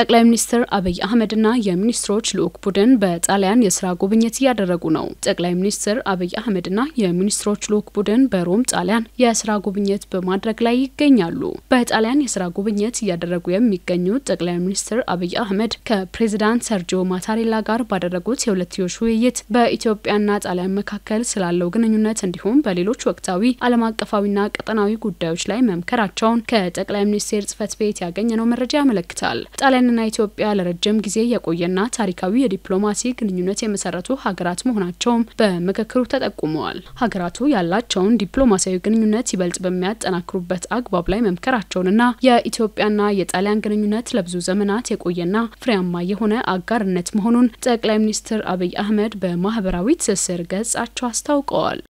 ጠቅላይ ሚኒስትር አብይ አህመድና የሚኒስትሮች ልዑክ ቡድን በጣሊያን የስራ ጉብኝት እያደረጉ ነው። ጠቅላይ ሚኒስትር አብይ አህመድና የሚኒስትሮች ልዑክ ቡድን በሮም ጣሊያን የስራ ጉብኝት በማድረግ ላይ ይገኛሉ። በጣሊያን የስራ ጉብኝት እያደረጉ የሚገኙት ጠቅላይ ሚኒስትር አብይ አህመድ ከፕሬዚዳንት ሰርጂዮ ማታሬላ ጋር ባደረጉት የሁለትዮሽ ውይይት በኢትዮጵያና ጣሊያን መካከል ስላለው ግንኙነት እንዲሁም በሌሎች ወቅታዊ ዓለም አቀፋዊና ቀጠናዊ ጉዳዮች ላይ መምከራቸውን ከጠቅላይ ሚኒስቴር ጽህፈት ቤት ያገኘነው መረጃ ያመለክታል። ኢትዮጵያንና ኢትዮጵያ ለረጅም ጊዜ የቆየና ታሪካዊ የዲፕሎማሲ ግንኙነት የመሰረቱ ሀገራት መሆናቸውም በምክክሩ ተጠቁመዋል። ሀገራቱ ያላቸውን ዲፕሎማሲያዊ ግንኙነት ይበልጥ በሚያጠናክሩበት አግባብ ላይ መምከራቸውንና የኢትዮጵያና የጣሊያን ግንኙነት ለብዙ ዘመናት የቆየና ፍሬያማ የሆነ አጋርነት መሆኑን ጠቅላይ ሚኒስትር አብይ አህመድ በማህበራዊ ትስስር ገጻቸው አስታውቀዋል።